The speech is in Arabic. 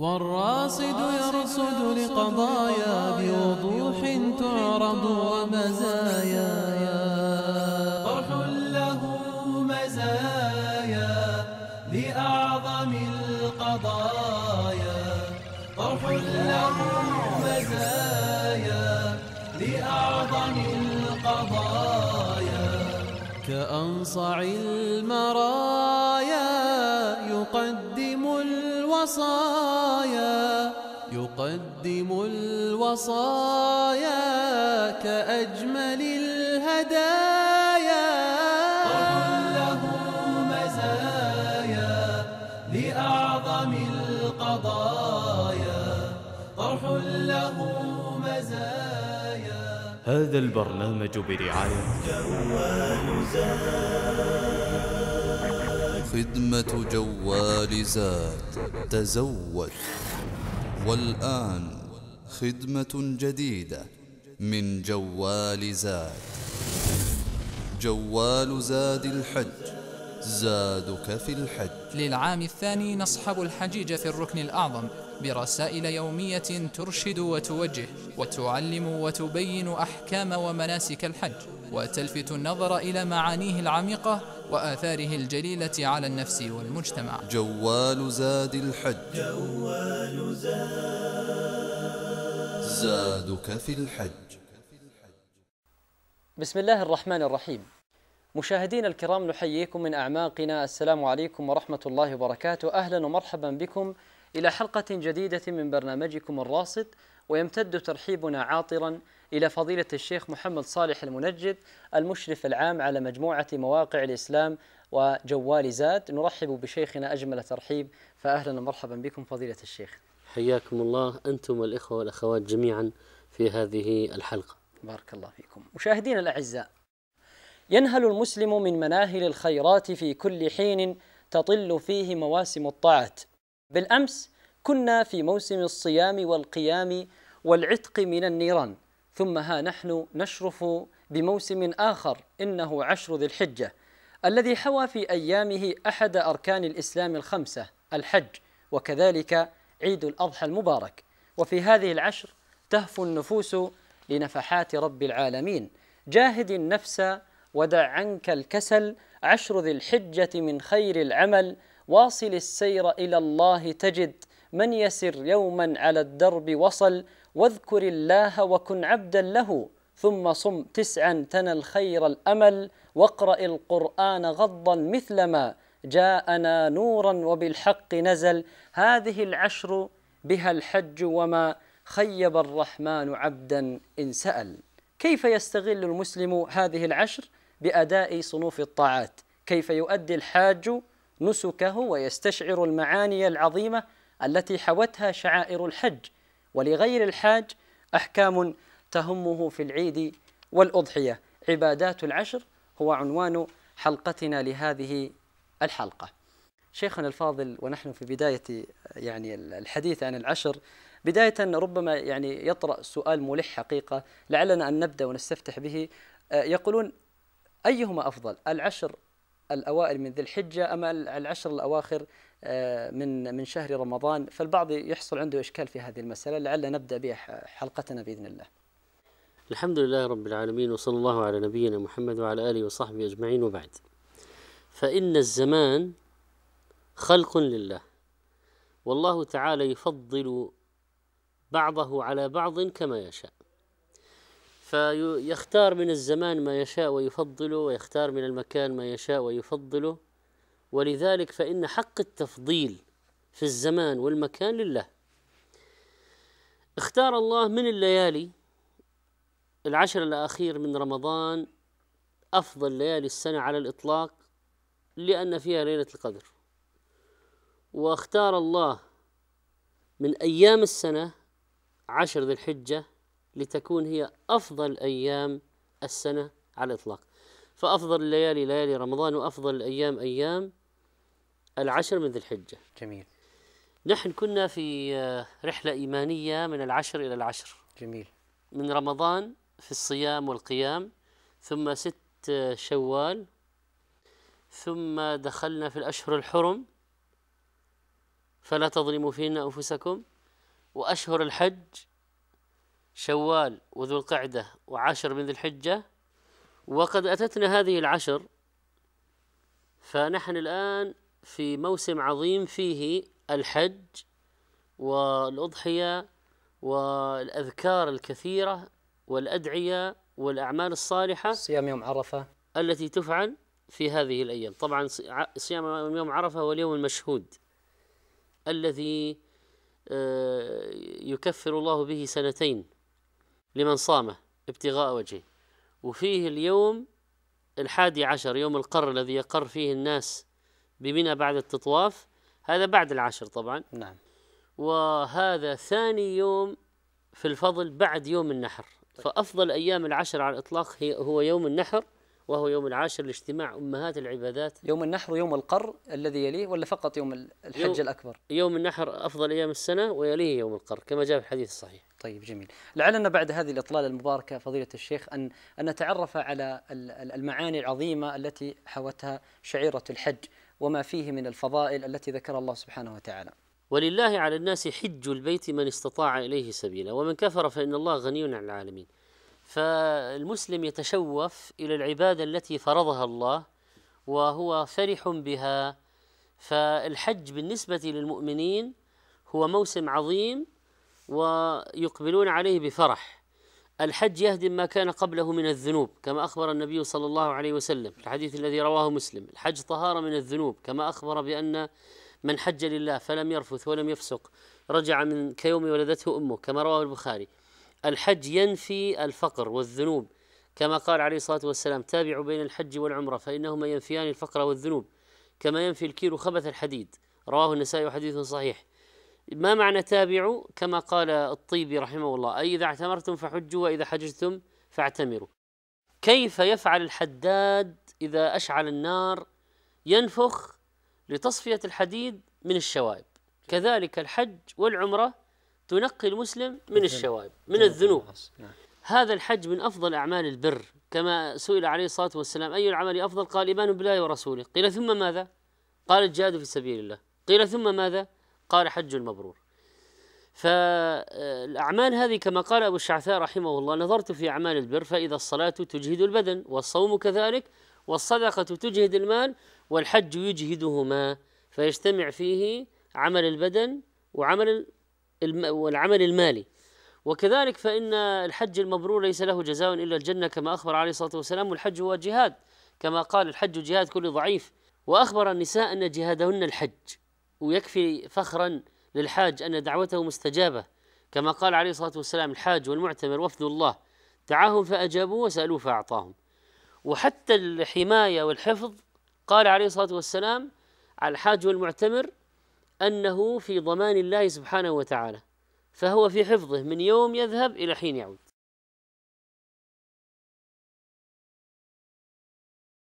والراصد يرصد لقضايا بوضوح تعرض ومزايا طرح له مزايا لأعظم القضايا طرح له مزايا لأعظم القضايا كأنصع المرايا الوصايا يقدم الوصايا كأجمل الهدايا طرح له مزايا لأعظم القضايا طرح له مزايا هذا البرنامج برعاية جوال زاد خدمة جوال زاد تزود والآن خدمة جديدة من جوال زاد جوال زاد الحج زادك في الحج للعام الثاني نصحب الحجيج في الركن الأعظم برسائل يومية ترشد وتوجه وتعلم وتبين أحكام ومناسك الحج وتلفت النظر إلى معانيه العميقة وآثاره الجليلة على النفس والمجتمع جوال زاد الحج جوال زاد زادك في الحج بسم الله الرحمن الرحيم مشاهدينا الكرام نحييكم من أعماقنا السلام عليكم ورحمة الله وبركاته أهلا ومرحبا بكم إلى حلقة جديدة من برنامجكم الراصد ويمتد ترحيبنا عاطرا إلى فضيلة الشيخ محمد صالح المنجد المشرف العام على مجموعة مواقع الإسلام وجوال زاد نرحب بشيخنا أجمل ترحيب فأهلا ومرحبا بكم فضيلة الشيخ حياكم الله أنتم والإخوة والأخوات جميعا في هذه الحلقة بارك الله فيكم مشاهدينا الأعزاء ينهل المسلم من مناهل الخيرات في كل حين تطل فيه مواسم الطاعات بالأمس كنا في موسم الصيام والقيام والعتق من النيران ثم ها نحن نشرف بموسم آخر إنه عشر ذي الحجة الذي حوى في أيامه أحد أركان الإسلام الخمسة الحج وكذلك عيد الأضحى المبارك وفي هذه العشر تهفو النفوس لنفحات رب العالمين جاهد النفس ودع عنك الكسل عشر ذي الحجة من خير العمل واصل السير إلى الله تجد من يسر يوما على الدرب وصل واذكر الله وكن عبدا له ثم صم تسعا تنى الخير الأمل واقرأ القرآن غضا مثلما جاءنا نورا وبالحق نزل هذه العشر بها الحج وما خيب الرحمن عبدا إن سأل كيف يستغل المسلم هذه العشر بأداء صنوف الطاعات كيف يؤدي الحاج نسكه ويستشعر المعاني العظيمة التي حوتها شعائر الحج ولغير الحاج أحكام تهمه في العيد والأضحية عبادات العشر هو عنوان حلقتنا لهذه الحلقة شيخنا الفاضل ونحن في بداية يعني الحديث عن العشر بداية ربما يعني يطرأ سؤال ملح حقيقة لعلنا أن نبدأ ونستفتح به آه، يقولون أيهما أفضل العشر الأوائل من ذي الحجة أما العشر الأواخر آه، من من شهر رمضان فالبعض يحصل عنده إشكال في هذه المسألة لعل نبدأ بها حلقتنا بإذن الله الحمد لله رب العالمين وصلى الله على نبينا محمد وعلى آله وصحبه أجمعين وبعد فإن الزمان خلق لله والله تعالى يفضل بعضه على بعض كما يشاء فيختار من الزمان ما يشاء ويفضله ويختار من المكان ما يشاء ويفضله ولذلك فإن حق التفضيل في الزمان والمكان لله اختار الله من الليالي العشر الأخير من رمضان أفضل ليالي السنة على الإطلاق لأن فيها ليلة القدر واختار الله من أيام السنة عشر ذي الحجة لتكون هي أفضل أيام السنة على الإطلاق فأفضل الليالي ليالي رمضان وأفضل الأيام أيام العشر من ذي الحجة جميل نحن كنا في رحلة إيمانية من العشر إلى العشر جميل من رمضان في الصيام والقيام ثم ست شوال ثم دخلنا في الأشهر الحرم فلا تظلموا فينا أنفسكم وأشهر الحج شوال وذو القعدة وعشر من ذي الحجة وقد أتتنا هذه العشر فنحن الآن في موسم عظيم فيه الحج والأضحية والأذكار الكثيرة والأدعية والأعمال الصالحة صيام يوم عرفة التي تفعل في هذه الأيام طبعا صيام يوم عرفة هو اليوم المشهود الذي آه، يكفر الله به سنتين لمن صامه ابتغاء وجهه وفيه اليوم الحادي عشر يوم القر الذي يقر فيه الناس بمنى بعد التطواف هذا بعد العشر طبعا نعم وهذا ثاني يوم في الفضل بعد يوم النحر طيب. فأفضل أيام العشر على الإطلاق هي هو يوم النحر وهو يوم العاشر لاجتماع أمهات العبادات يوم النحر يوم القر الذي يليه ولا فقط يوم الحج يوم الأكبر يوم النحر أفضل أيام السنة ويليه يوم القر كما جاء في الحديث الصحيح طيب جميل لعلنا بعد هذه الإطلالة المباركة فضيلة الشيخ أن, أن نتعرف على المعاني العظيمة التي حوتها شعيرة الحج وما فيه من الفضائل التي ذكرها الله سبحانه وتعالى ولله على الناس حج البيت من استطاع إليه سبيلا ومن كفر فإن الله غني عن العالمين فالمسلم يتشوف إلى العبادة التي فرضها الله وهو فرح بها فالحج بالنسبة للمؤمنين هو موسم عظيم ويقبلون عليه بفرح الحج يهدم ما كان قبله من الذنوب كما أخبر النبي صلى الله عليه وسلم في الحديث الذي رواه مسلم الحج طهارة من الذنوب كما أخبر بأن من حج لله فلم يرفث ولم يفسق رجع من كيوم ولدته أمه كما رواه البخاري الحج ينفي الفقر والذنوب كما قال عليه الصلاه والسلام تابعوا بين الحج والعمره فانهما ينفيان الفقر والذنوب كما ينفي الكيلو خبث الحديد رواه النسائي وحديث صحيح ما معنى تابعوا كما قال الطيبي رحمه الله أي إذا اعتمرتم فحجوا وإذا حججتم فاعتمروا كيف يفعل الحداد إذا أشعل النار ينفخ لتصفية الحديد من الشوائب كذلك الحج والعمرة تنقي المسلم من الشوائب من نعم، الذنوب نعم. هذا الحج من أفضل أعمال البر كما سئل عليه الصلاة والسلام أي العمل أفضل قال إيمان بالله ورسوله قيل ثم ماذا قال الجهاد في سبيل الله قيل ثم ماذا قال حج المبرور. فالأعمال هذه كما قال أبو الشعثاء رحمه الله نظرت في أعمال البر فإذا الصلاة تجهد البدن والصوم كذلك والصدقة تجهد المال والحج يجهدهما فيجتمع فيه عمل البدن وعمل والعمل المالي وكذلك فإن الحج المبرور ليس له جزاء إلا الجنة كما أخبر عليه الصلاة والسلام والحج هو جهاد كما قال الحج جهاد كل ضعيف وأخبر النساء أن جهادهن الحج ويكفي فخرا للحاج أن دعوته مستجابة كما قال عليه الصلاة والسلام الحاج والمعتمر وفد الله دعاهم فأجابوا وسألوه فأعطاهم وحتى الحماية والحفظ قال عليه الصلاة والسلام على الحاج والمعتمر أنه في ضمان الله سبحانه وتعالى فهو في حفظه من يوم يذهب إلى حين يعود